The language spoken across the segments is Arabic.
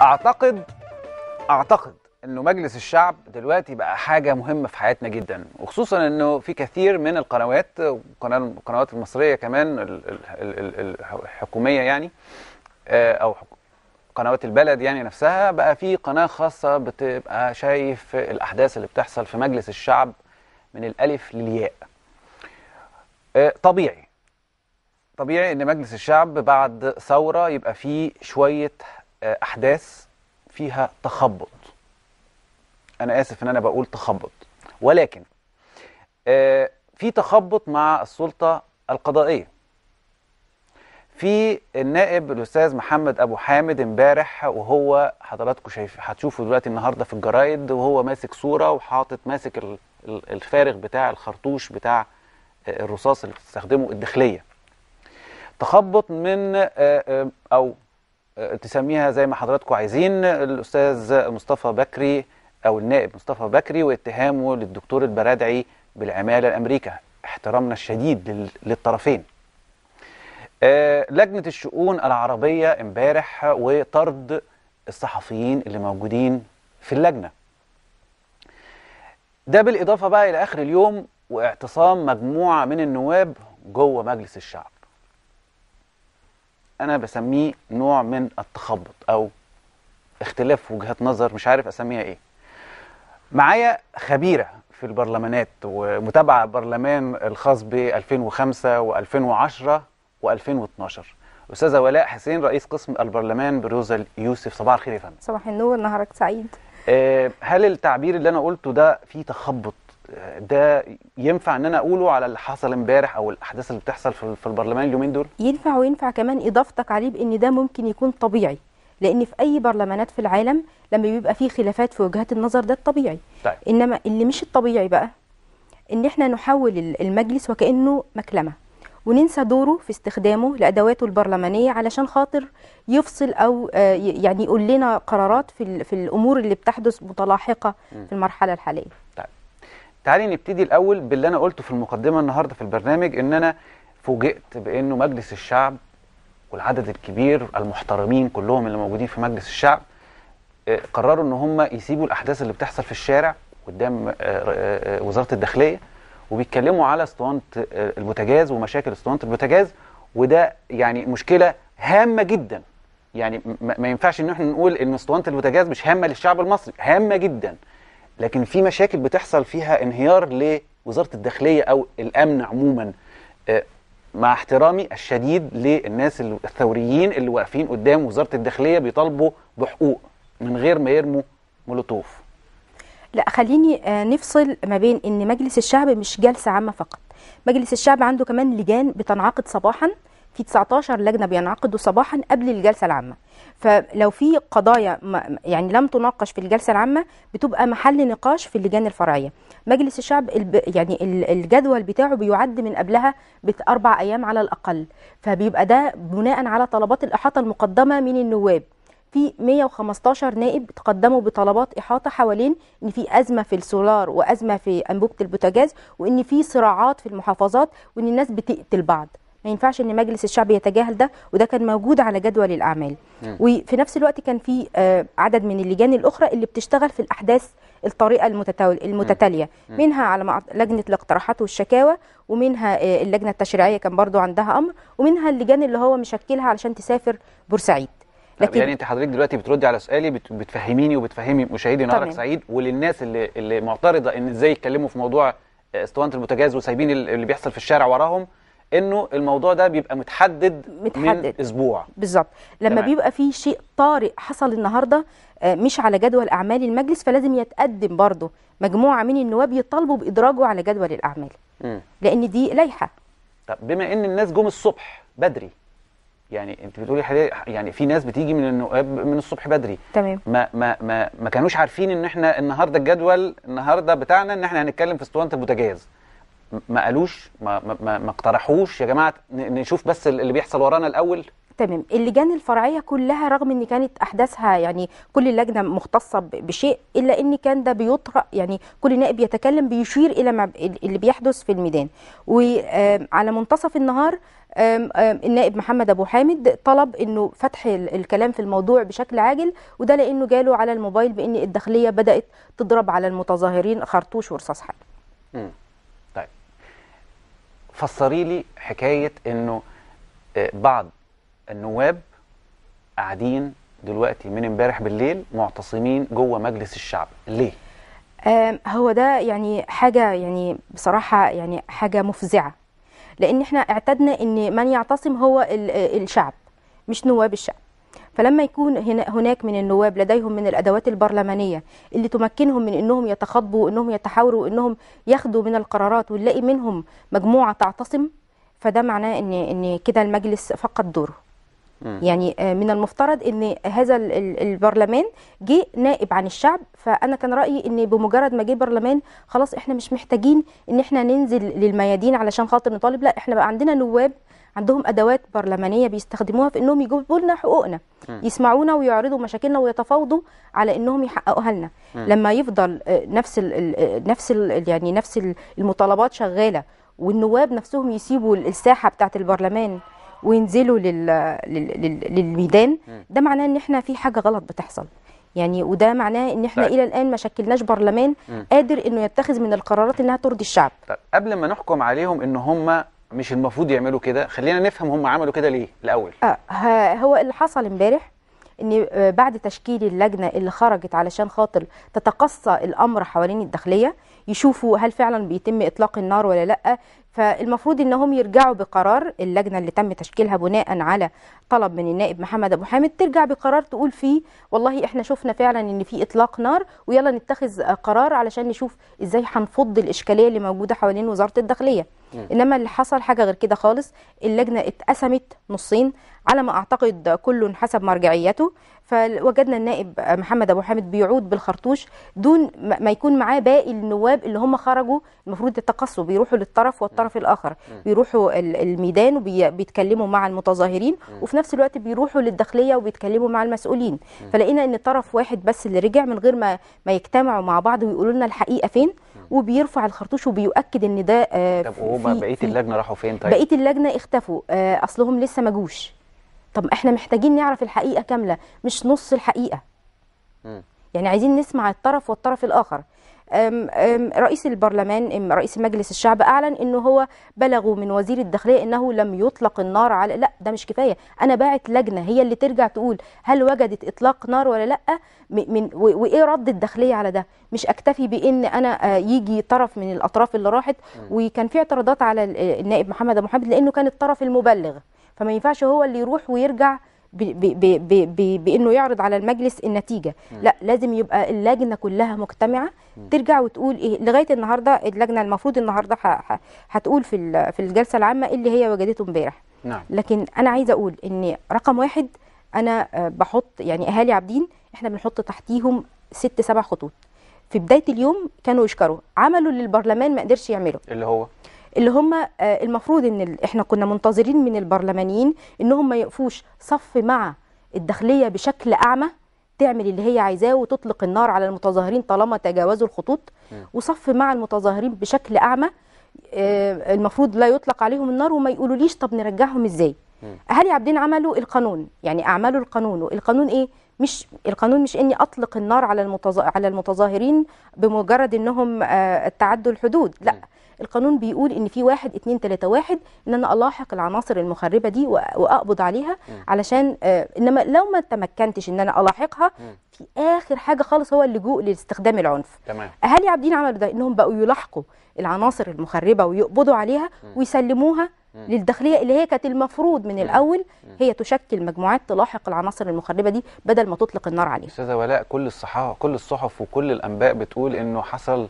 اعتقد اعتقد انه مجلس الشعب دلوقتي بقى حاجه مهمه في حياتنا جدا وخصوصا انه في كثير من القنوات القنوات المصريه كمان الحكوميه يعني آه، او قنوات البلد يعني نفسها بقى في قناه خاصه بتبقى شايف الاحداث اللي بتحصل في مجلس الشعب من الالف للياء آه، طبيعي طبيعي ان مجلس الشعب بعد ثوره يبقى فيه شويه أحداث فيها تخبط أنا آسف إن أنا بقول تخبط ولكن آه، في تخبط مع السلطة القضائية في النائب الأستاذ محمد أبو حامد امبارح وهو حضراتكم شايف هتشوفوا دلوقتي النهاردة في الجرايد وهو ماسك صورة وحاطط ماسك الفارغ بتاع الخرطوش بتاع آه، الرصاص اللي بتستخدمه الداخلية تخبط من آه، أو آه، تسميها زي ما حضراتكم عايزين الاستاذ مصطفى بكري او النائب مصطفى بكري واتهامه للدكتور البرادعي بالعماله الامريكا احترامنا الشديد للطرفين آه، لجنه الشؤون العربيه امبارح وطرد الصحفيين اللي موجودين في اللجنه ده بالاضافه بقى الى اخر اليوم واعتصام مجموعه من النواب جوه مجلس الشعب انا بسميه نوع من التخبط او اختلاف وجهات نظر مش عارف اسميها ايه معايا خبيره في البرلمانات ومتابعه برلمان الخاص ب 2005 و2010 و2012 استاذه ولاء حسين رئيس قسم البرلمان بروزل يوسف صباح الخير يا فندم صباح النور نهارك سعيد آه، هل التعبير اللي انا قلته ده فيه تخبط ده ينفع ان انا اقوله على اللي حصل امبارح او الاحداث اللي بتحصل في البرلمان اليومين دول ينفع وينفع كمان اضافتك عليه بان ده ممكن يكون طبيعي لان في اي برلمانات في العالم لما بيبقى فيه خلافات في وجهات النظر ده الطبيعي طيب. انما اللي مش الطبيعي بقى ان احنا نحول المجلس وكانه مكلمه وننسى دوره في استخدامه لادواته البرلمانيه علشان خاطر يفصل او آه، يعني يقول لنا قرارات في في الامور اللي بتحدث متلاحقه في المرحله الحاليه تعالي نبتدي الاول باللي انا قلته في المقدمه النهارده في البرنامج ان انا فوجئت بانه مجلس الشعب والعدد الكبير المحترمين كلهم اللي موجودين في مجلس الشعب آه، قرروا ان هم يسيبوا الاحداث اللي بتحصل في الشارع قدام آه، آه، وزاره الداخليه وبيتكلموا على اسطوانه البوتاجاز ومشاكل اسطوانه البوتاجاز وده يعني مشكله هامه جدا يعني ما ينفعش ان احنا نقول ان اسطوانه البوتاجاز مش هامه للشعب المصري هامه جدا لكن في مشاكل بتحصل فيها انهيار لوزاره الداخليه او الامن عموما آه، مع احترامي الشديد للناس الثوريين اللي واقفين قدام وزاره الداخليه بيطالبوا بحقوق من غير ما يرموا مولوتوف لا خليني آه، نفصل ما بين ان مجلس الشعب مش جلسه عامه فقط مجلس الشعب عنده كمان لجان بتنعقد صباحا في 19 لجنه بينعقدوا صباحا قبل الجلسه العامه فلو في قضايا يعني لم تناقش في الجلسه العامه بتبقى محل نقاش في اللجان الفرعيه مجلس الشعب يعني الجدول بتاعه بيعد من قبلها باربع ايام على الاقل فبيبقى ده بناء على طلبات الاحاطه المقدمه من النواب في 115 نائب تقدموا بطلبات احاطه حوالين ان في ازمه في السولار وازمه في انبوبه البوتاجاز وان في صراعات في المحافظات وان الناس بتقتل بعض ما ينفعش ان مجلس الشعب يتجاهل ده وده كان موجود على جدول الاعمال نعم. وفي نفس الوقت كان في آه، عدد من اللجان الاخرى اللي بتشتغل في الاحداث الطريقه المتتاليه نعم. نعم. منها على لجنه الاقتراحات والشكاوى ومنها آه، اللجنه التشريعيه كان برضو عندها امر ومنها اللجان اللي هو مشكلها علشان تسافر بورسعيد يعني لكن يعني انت حضرتك دلوقتي بتردي على سؤالي بتفهميني وبتفهمي مشاهدي نهارك سعيد وللناس اللي اللي معترضه ان ازاي يتكلموا في موضوع آه، اسطوانه المتجاز وسايبين اللي بيحصل في الشارع وراهم انه الموضوع ده بيبقى متحدد, متحدد. من اسبوع بالظبط لما تمام. بيبقى في شيء طارئ حصل النهارده آه، مش على جدول اعمال المجلس فلازم يتقدم برضه مجموعه من النواب يطالبوا بادراجه على جدول الاعمال م. لان دي لائحه طب بما ان الناس جم الصبح بدري يعني انت بتقولي يعني في ناس بتيجي من النواب من الصبح بدري تمام ما ما ما, ما كانوش عارفين ان احنا النهارده الجدول النهارده بتاعنا ان احنا هنتكلم في اسطوانه البوتاجاز ما قالوش ما, ما, ما اقترحوش يا جماعه نشوف بس اللي بيحصل ورانا الاول تمام اللجان الفرعيه كلها رغم ان كانت احداثها يعني كل اللجنه مختصه بشيء الا ان كان ده بيطرق يعني كل نائب يتكلم بيشير الى ما اللي بيحدث في الميدان وعلى منتصف النهار النائب محمد ابو حامد طلب انه فتح الكلام في الموضوع بشكل عاجل وده لانه جاله على الموبايل بان الداخليه بدات تضرب على المتظاهرين خرطوش ورصاص حال فسري لي حكايه انه آه، بعض النواب قاعدين دلوقتي من امبارح بالليل معتصمين جوه مجلس الشعب ليه هو ده يعني حاجه يعني بصراحه يعني حاجه مفزعه لان احنا اعتدنا ان من يعتصم هو آه، الشعب مش نواب الشعب فلما يكون هناك من النواب لديهم من الادوات البرلمانيه اللي تمكنهم من انهم يتخاطبوا انهم يتحاوروا انهم ياخدوا من القرارات ونلاقي منهم مجموعه تعتصم فده معناه ان ان كده المجلس فقد دوره يعني آه، من المفترض ان هذا البرلمان جه نائب عن الشعب فانا كان رايي ان بمجرد ما جه برلمان خلاص احنا مش محتاجين ان احنا ننزل للميادين علشان خاطر نطالب لا احنا بقى عندنا نواب عندهم ادوات برلمانيه بيستخدموها في انهم يجيبوا لنا حقوقنا يسمعونا ويعرضوا مشاكلنا ويتفاوضوا على انهم يحققوها لنا لما يفضل آه، نفس الـ آه، نفس الـ يعني نفس المطالبات شغاله والنواب نفسهم يسيبوا الساحه بتاعه البرلمان وينزلوا للميدان ده معناه ان احنا في حاجه غلط بتحصل يعني وده معناه ان احنا طيب. الى الان ما شكلناش برلمان قادر انه يتخذ من القرارات انها ترضي الشعب طيب قبل ما نحكم عليهم ان هم مش المفروض يعملوا كده خلينا نفهم هم عملوا كده ليه الاول آه هو اللي حصل امبارح ان آه، بعد تشكيل اللجنه اللي خرجت علشان خاطر تتقصى الامر حوالين الداخليه يشوفوا هل فعلا بيتم اطلاق النار ولا لا فالمفروض انهم يرجعوا بقرار اللجنه اللي تم تشكيلها بناء على طلب من النائب محمد ابو حامد ترجع بقرار تقول فيه والله احنا شفنا فعلا ان في اطلاق نار ويلا نتخذ قرار علشان نشوف ازاي هنفض الاشكاليه اللي موجوده حوالين وزاره الداخليه انما اللي حصل حاجه غير كده خالص اللجنه اتقسمت نصين على ما اعتقد كل حسب مرجعيته فوجدنا النائب محمد ابو حامد بيعود بالخرطوش دون ما يكون معاه باقي النواب اللي هم خرجوا المفروض يتقصوا بيروحوا للطرف والطرف الاخر بيروحوا الميدان وبيتكلموا مع المتظاهرين وفي نفس الوقت بيروحوا للداخليه وبيتكلموا مع المسؤولين فلقينا ان طرف واحد بس اللي رجع من غير ما ما يجتمعوا مع بعض ويقولوا لنا الحقيقه فين وبيرفع الخرطوش وبيؤكد ان ده آه، طب وهم بقيه اللجنه راحوا فين طيب بقيه اللجنه اختفوا آه، اصلهم لسه ما جوش طب احنا محتاجين نعرف الحقيقه كامله مش نص الحقيقه م. يعني عايزين نسمع الطرف والطرف الآخر أم أم رئيس البرلمان رئيس مجلس الشعب اعلن انه هو بلغوا من وزير الداخليه انه لم يطلق النار على لا ده مش كفايه انا باعت لجنه هي اللي ترجع تقول هل وجدت اطلاق نار ولا لا من وايه رد الداخليه على ده مش اكتفي بان انا آه، يجي طرف من الاطراف اللي راحت وكان في اعتراضات على آه، النائب محمد ابو محمد لانه كان الطرف المبلغ فما ينفعش هو اللي يروح ويرجع بانه يعرض على المجلس النتيجه لا لازم يبقى اللجنه كلها مجتمعه ترجع وتقول ايه لغايه النهارده اللجنه المفروض النهارده هتقول في في الجلسه العامه اللي هي وجدته امبارح نعم. لكن انا عايزه اقول ان رقم واحد انا آه، بحط يعني اهالي عابدين احنا بنحط تحتيهم ست سبع خطوط في بدايه اليوم كانوا يشكروا عملوا اللي البرلمان ما قدرش يعمله اللي هو اللي هم آه، المفروض ان احنا كنا منتظرين من البرلمانيين انهم ما يقفوش صف مع الداخليه بشكل اعمى تعمل اللي هي عايزاه وتطلق النار على المتظاهرين طالما تجاوزوا الخطوط وصف مع المتظاهرين بشكل اعمى آه، المفروض لا يطلق عليهم النار وما يقولوليش طب نرجعهم ازاي اهالي عابدين عملوا القانون يعني اعملوا القانون والقانون ايه مش القانون مش اني اطلق النار على المتظاهرين بمجرد انهم آه، تعدوا الحدود لا القانون بيقول ان في واحد اتنين تلاته واحد ان انا الاحق العناصر المخربه دي واقبض عليها علشان آه، انما لو ما تمكنتش ان انا الاحقها في اخر حاجه خالص هو اللجوء لاستخدام العنف تمام اهالي عابدين عملوا ده انهم بقوا يلاحقوا العناصر المخربه ويقبضوا عليها ويسلموها للداخليه اللي هي كانت المفروض من الاول هي تشكل مجموعات تلاحق العناصر المخربه دي بدل ما تطلق النار عليها استاذه ولاء كل الصحافه كل الصحف وكل الانباء بتقول انه حصل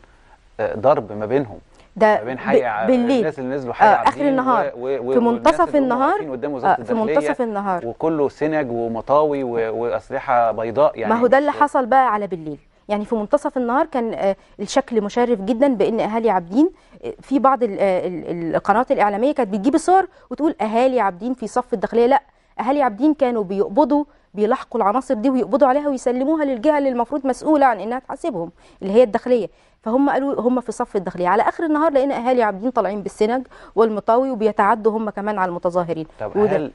آه، ضرب ما بينهم ده بين يعني حي بالليل الناس اللي نزلوا حي آه اخر النهار و... و... في منتصف النهار آه في منتصف النهار وكله سنج ومطاوي و... واسلحه بيضاء يعني ما هو ده اللي حصل بقى على بالليل يعني في منتصف النهار كان آه، الشكل مشرف جدا بان اهالي عابدين آه، في بعض آه، القنوات الاعلاميه كانت بتجيب الصور وتقول اهالي عابدين في صف الداخليه لا اهالي عابدين كانوا بيقبضوا بيلاحقوا العناصر دي ويقبضوا عليها ويسلموها للجهه اللي المفروض مسؤوله عن انها تحاسبهم اللي هي الداخليه فهم قالوا هم في صف الداخليه على اخر النهار لقينا اهالي عابدين طالعين بالسنج والمطاوي وبيتعدوا هم كمان على المتظاهرين طب وده. هل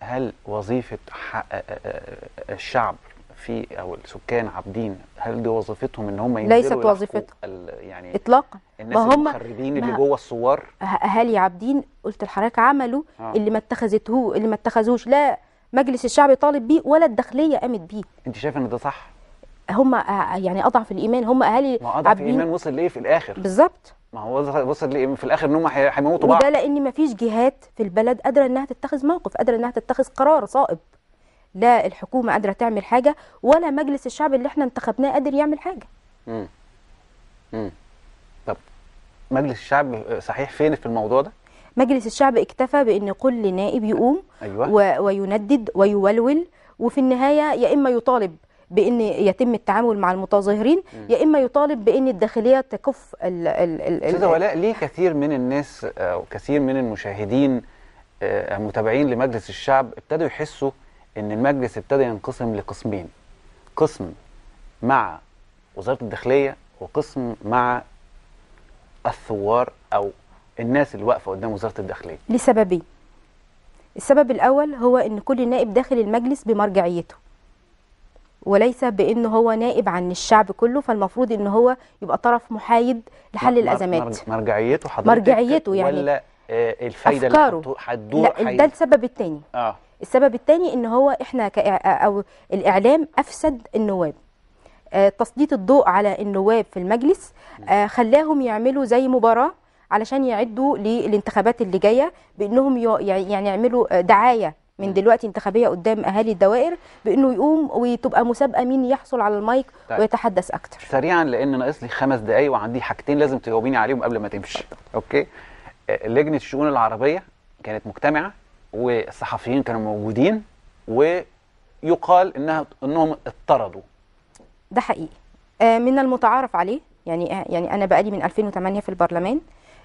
هل وظيفه الشعب في او السكان عابدين هل دي وظيفتهم ان هم ينزلوا ليست وظيفتهم يعني اطلاقا الناس ما هم المخربين اللي جوه الثوار أه- اهالي عابدين قلت لحضرتك عملوا آه. اللي ما اتخذته اللي ما اتخذوش لا مجلس الشعب طالب بيه ولا الداخليه قامت بيه انت شايف ان ده صح هم آه، يعني اضعف الايمان هم اهالي ما اضعف الايمان وصل ليه في الاخر بالظبط ما هو وصل ليه في الاخر ان هم هيموتوا بعض وده لان ما فيش جهات في البلد قادره انها تتخذ موقف قادره انها تتخذ قرار صائب لا الحكومه قادره تعمل حاجه ولا مجلس الشعب اللي احنا انتخبناه قادر يعمل حاجه امم امم طب مجلس الشعب صحيح فين في الموضوع ده مجلس الشعب اكتفى بان كل نائب يقوم أيوة. و... ويندد ويولول وفي النهايه يا اما يطالب بان يتم التعامل مع المتظاهرين يا اما يطالب بان الداخليه تكف ال ال ال ولاء ليه كثير من الناس او كثير من المشاهدين آه، متابعين لمجلس الشعب ابتدوا يحسوا ان المجلس ابتدى ينقسم لقسمين قسم مع وزاره الداخليه وقسم مع الثوار او الناس اللي واقفه قدام وزاره الداخليه لسببين السبب الاول هو ان كل نائب داخل المجلس بمرجعيته وليس بانه هو نائب عن الشعب كله فالمفروض ان هو يبقى طرف محايد لحل الازمات مرجعيته حضرتك مرجعيته يعني ولا آه، الفايده أفكاره. اللي هتدور لا حي... ده السبب الثاني اه السبب الثاني ان هو احنا آه، آه، او الاعلام افسد النواب آه تسليط الضوء على النواب في المجلس آه خلاهم يعملوا زي مباراه علشان يعدوا للانتخابات اللي جايه بانهم يعني يعملوا دعايه من دلوقتي انتخابيه قدام اهالي الدوائر بانه يقوم وتبقى مسابقه مين يحصل على المايك طيب. ويتحدث اكتر سريعا لان ناقص لي خمس دقائق وعندي حاجتين لازم تجاوبيني عليهم قبل ما تمشي اوكي آه، لجنه الشؤون العربيه كانت مجتمعه والصحفيين كانوا موجودين ويقال انها انهم اضطردوا ده حقيقي آه، من المتعارف عليه يعني آه، يعني انا بقالي من 2008 في البرلمان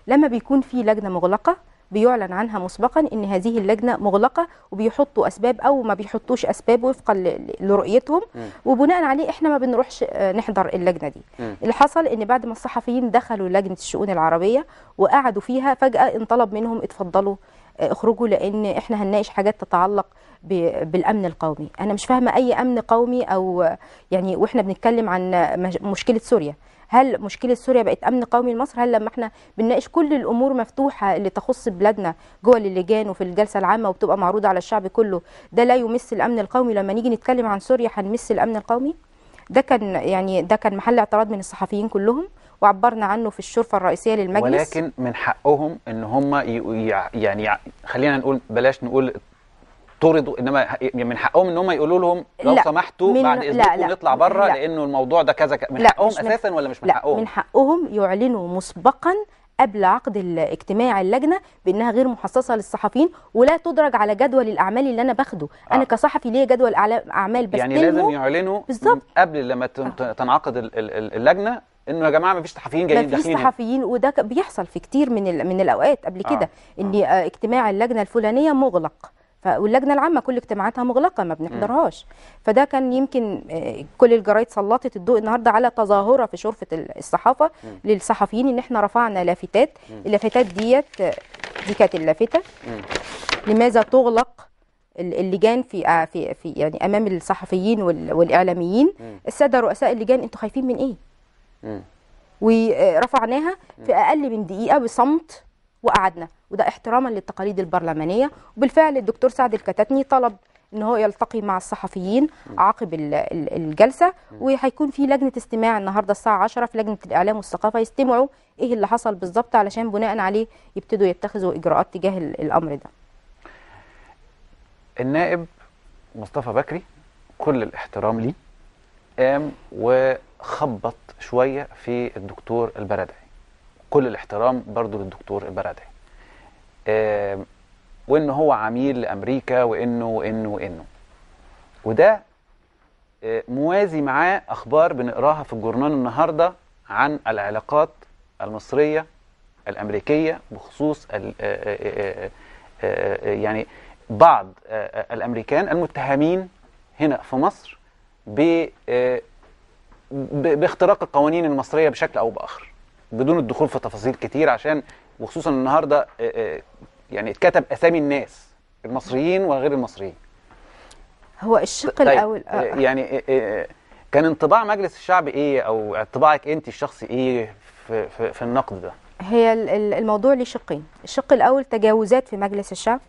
لما بيكون في لجنه مغلقه بيعلن عنها مسبقا ان هذه اللجنه مغلقه وبيحطوا اسباب او ما بيحطوش اسباب وفقا لرؤيتهم وبناء عليه احنا ما بنروحش آه، نحضر اللجنه دي اللي حصل ان بعد ما الصحفيين دخلوا لجنه الشؤون العربيه وقعدوا فيها فجاه انطلب منهم اتفضلوا آه، اخرجوا لان احنا هنناقش حاجات تتعلق بالامن القومي انا مش فاهمه اي امن قومي او آه، يعني واحنا بنتكلم عن مشكله سوريا هل مشكله سوريا بقت امن قومي لمصر هل لما احنا بنناقش كل الامور مفتوحه اللي تخص بلادنا جوه اللجان وفي الجلسه العامه وبتبقى معروضه على الشعب كله ده لا يمس الامن القومي لما نيجي نتكلم عن سوريا هنمس الامن القومي ده كان يعني ده كان محل اعتراض من الصحفيين كلهم وعبرنا عنه في الشرفه الرئيسيه للمجلس ولكن من حقهم ان هم يعني خلينا نقول بلاش نقول طردوا انما من حقهم ان هم يقولوا لهم لو لا سمحتوا بعد اذنكم نطلع بره لا لانه الموضوع ده كذا من لا حقهم اساسا ولا مش من لا حقهم؟ من حقهم يعلنوا مسبقا قبل عقد الاجتماع اللجنه بانها غير مخصصه للصحفيين ولا تدرج على جدول الاعمال اللي انا باخده آه. انا كصحفي ليا جدول اعمال بس يعني لازم يعلنوا بالزبط. قبل لما آه. تنعقد اللجنه انه يا جماعه ما فيش صحفيين جايين داخلين ما فيش صحفيين وده بيحصل في كتير من من الاوقات قبل آه. كده آه. ان آه. اجتماع اللجنه الفلانيه مغلق واللجنه العامه كل اجتماعاتها مغلقه ما بنحضرهاش فده كان يمكن آه، كل الجرايد سلطت الضوء النهارده على تظاهره في شرفه الصحافه للصحفيين ان احنا رفعنا لافتات اللافتات ديت آه، دي كانت اللافته لماذا تغلق اللجان في آه، في في يعني امام الصحفيين والاعلاميين الساده رؤساء اللجان انتوا خايفين من ايه ورفعناها في اقل من دقيقه بصمت وقعدنا وده احتراما للتقاليد البرلمانيه وبالفعل الدكتور سعد الكتتني طلب ان هو يلتقي مع الصحفيين عقب الجلسه وهيكون في لجنه استماع النهارده الساعه 10 في لجنه الاعلام والثقافه يستمعوا ايه اللي حصل بالظبط علشان بناء عليه يبتدوا يتخذوا اجراءات تجاه الامر ده. النائب مصطفى بكري كل الاحترام ليه قام وخبط شويه في الدكتور البرادعي كل الاحترام برضو للدكتور البرادعي وانه وان هو عميل لامريكا وانه وانه وانه وده آه، موازي معاه اخبار بنقراها في الجورنال النهارده عن العلاقات المصريه الامريكيه بخصوص ال آه، آه، يعني بعض الامريكان المتهمين هنا في مصر باختراق القوانين المصريه بشكل او باخر بدون الدخول في تفاصيل كتير عشان وخصوصا النهارده آه، آه، يعني اتكتب اسامي الناس المصريين وغير المصريين هو الشق طيب الاول آه. يعني كان انطباع مجلس الشعب ايه او انطباعك انت الشخصي ايه في, في, في النقد ده هي الموضوع ليه شقين الشق الاول تجاوزات في مجلس الشعب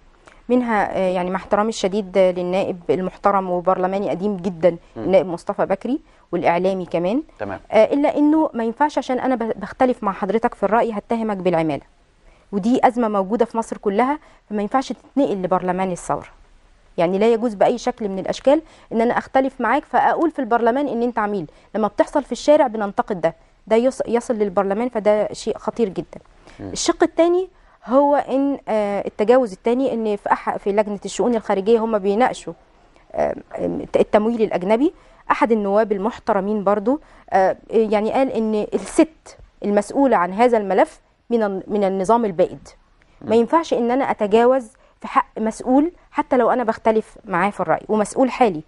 منها آه، يعني مع احترامي الشديد للنائب المحترم وبرلماني قديم جدا النائب مصطفى بكري والاعلامي كمان تمام. آه، الا انه ما ينفعش عشان انا بختلف مع حضرتك في الراي هتهمك بالعماله ودي ازمه موجوده في مصر كلها فما ينفعش تتنقل لبرلمان الثوره يعني لا يجوز باي شكل من الاشكال ان انا اختلف معاك فاقول في البرلمان ان انت عميل لما بتحصل في الشارع بننتقد ده ده يصل للبرلمان فده شيء خطير جدا الشق الثاني هو ان آه، التجاوز الثاني ان في أح في لجنه الشؤون الخارجيه هم بيناقشوا آه، التمويل الاجنبي احد النواب المحترمين برضو آه، يعني قال ان الست المسؤوله عن هذا الملف من من النظام البائد ما ينفعش ان انا اتجاوز في حق مسؤول حتى لو انا بختلف معاه في الراي ومسؤول حالي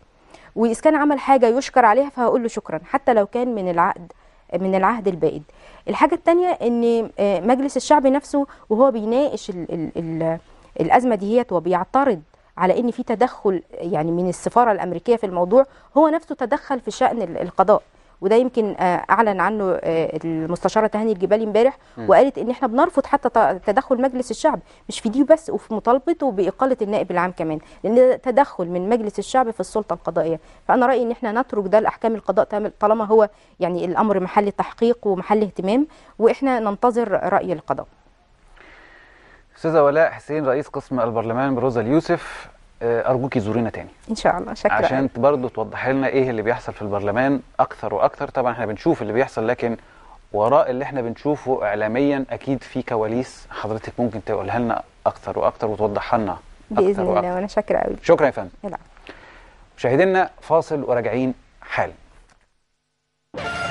واذا كان عمل حاجه يشكر عليها فهقول له شكرا حتى لو كان من العقد من العهد البائد الحاجه الثانيه ان آه، مجلس الشعب نفسه وهو بيناقش الـ الـ الـ الازمه ديت وبيعترض على ان في تدخل يعني من السفاره الامريكيه في الموضوع هو نفسه تدخل في شان القضاء وده يمكن آه، اعلن عنه آه، المستشاره تهاني الجبالي امبارح وقالت ان احنا بنرفض حتى تدخل مجلس الشعب مش في دي بس وفي مطالبته باقاله النائب العام كمان لان ده تدخل من مجلس الشعب في السلطه القضائيه فانا رايي ان احنا نترك ده لاحكام القضاء طالما هو يعني الامر محل تحقيق ومحل اهتمام واحنا ننتظر راي القضاء استاذه ولاء حسين رئيس قسم البرلمان بروزا اليوسف آه، ارجوكي زورينا تاني ان شاء الله شكرا عشان برضه توضحي لنا ايه اللي بيحصل في البرلمان اكثر واكثر طبعا احنا بنشوف اللي بيحصل لكن وراء اللي احنا بنشوفه اعلاميا اكيد في كواليس حضرتك ممكن تقولها لنا اكثر واكثر وتوضحها لنا باذن وأكثر. الله وانا شاكره قوي شكرا يا فندم مشاهدينا فاصل وراجعين حالا